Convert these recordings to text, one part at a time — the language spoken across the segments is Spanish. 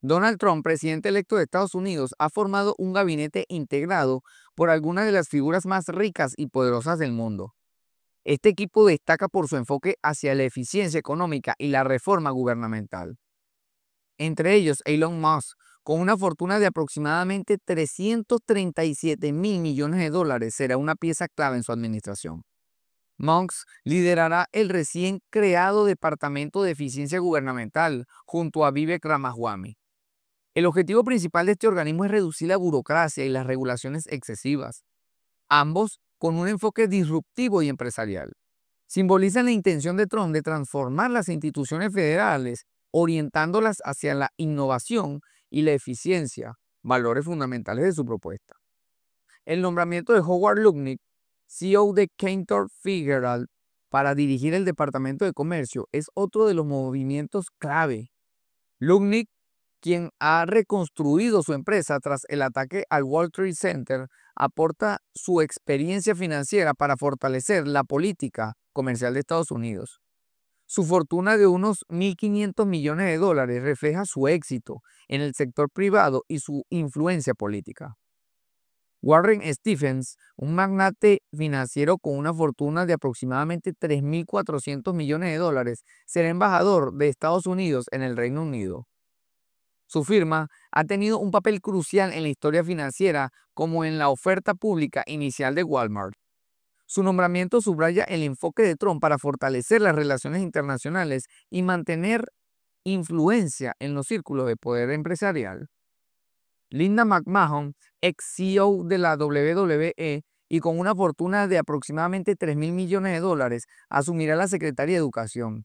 Donald Trump, presidente electo de Estados Unidos, ha formado un gabinete integrado por algunas de las figuras más ricas y poderosas del mundo. Este equipo destaca por su enfoque hacia la eficiencia económica y la reforma gubernamental. Entre ellos, Elon Musk, con una fortuna de aproximadamente 337 mil millones de dólares, será una pieza clave en su administración. Monks liderará el recién creado Departamento de Eficiencia Gubernamental junto a Vivek Ramaswamy, el objetivo principal de este organismo es reducir la burocracia y las regulaciones excesivas, ambos con un enfoque disruptivo y empresarial. Simbolizan la intención de Trump de transformar las instituciones federales, orientándolas hacia la innovación y la eficiencia, valores fundamentales de su propuesta. El nombramiento de Howard Lugnick, CEO de Cantor Fitzgerald, para dirigir el Departamento de Comercio es otro de los movimientos clave. Lugnick quien ha reconstruido su empresa tras el ataque al World Trade Center, aporta su experiencia financiera para fortalecer la política comercial de Estados Unidos. Su fortuna de unos 1.500 millones de dólares refleja su éxito en el sector privado y su influencia política. Warren Stephens, un magnate financiero con una fortuna de aproximadamente 3.400 millones de dólares, será embajador de Estados Unidos en el Reino Unido. Su firma ha tenido un papel crucial en la historia financiera como en la oferta pública inicial de Walmart. Su nombramiento subraya el enfoque de Trump para fortalecer las relaciones internacionales y mantener influencia en los círculos de poder empresarial. Linda McMahon, ex CEO de la WWE y con una fortuna de aproximadamente 3 mil millones de dólares, asumirá la Secretaría de Educación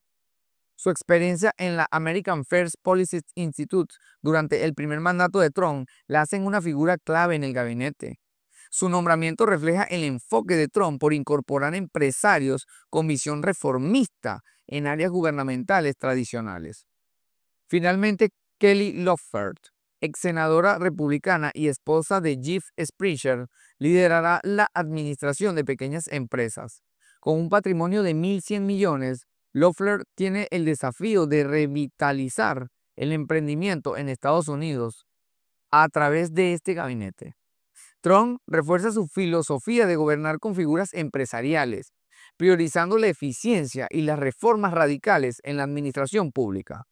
su experiencia en la American First Policy Institute durante el primer mandato de Trump la hacen una figura clave en el gabinete. Su nombramiento refleja el enfoque de Trump por incorporar empresarios con visión reformista en áreas gubernamentales tradicionales. Finalmente, Kelly Loeffert, ex senadora republicana y esposa de Jeff Springer, liderará la administración de pequeñas empresas. Con un patrimonio de 1.100 millones, Loeffler tiene el desafío de revitalizar el emprendimiento en Estados Unidos a través de este gabinete. Trump refuerza su filosofía de gobernar con figuras empresariales, priorizando la eficiencia y las reformas radicales en la administración pública.